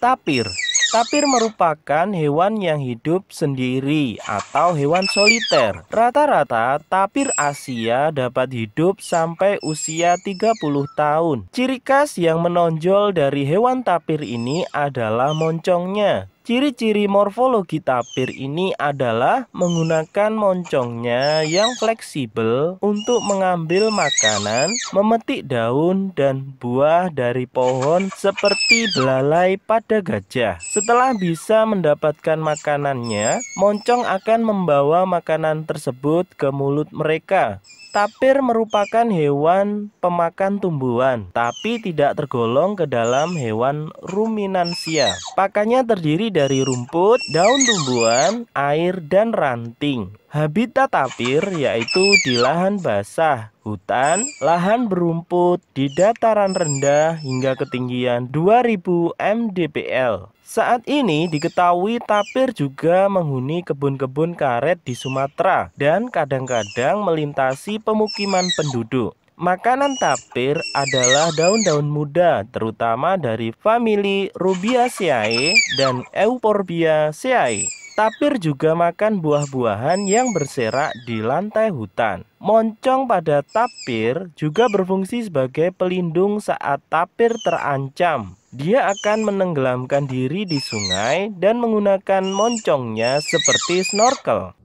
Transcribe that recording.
Tapir Tapir merupakan hewan yang hidup sendiri atau hewan soliter. Rata-rata tapir Asia dapat hidup sampai usia 30 tahun. Ciri khas yang menonjol dari hewan tapir ini adalah moncongnya. Ciri-ciri morfologi tapir ini adalah menggunakan moncongnya yang fleksibel untuk mengambil makanan, memetik daun dan buah dari pohon seperti belalai pada gajah. Setelah bisa mendapatkan makanannya, moncong akan membawa makanan tersebut ke mulut mereka. Tapir merupakan hewan pemakan tumbuhan, tapi tidak tergolong ke dalam hewan ruminansia. Pakannya terdiri dari rumput, daun tumbuhan, air, dan ranting. Habitat tapir yaitu di lahan basah, hutan, lahan berumput, di dataran rendah hingga ketinggian 2000 mdpl. Saat ini diketahui tapir juga menghuni kebun-kebun karet di Sumatera dan kadang-kadang melintasi pemukiman penduduk. Makanan tapir adalah daun-daun muda, terutama dari famili Rubiaceae dan Euphorbiaceae. Tapir juga makan buah-buahan yang berserak di lantai hutan. Moncong pada tapir juga berfungsi sebagai pelindung saat tapir terancam. Dia akan menenggelamkan diri di sungai dan menggunakan moncongnya seperti snorkel.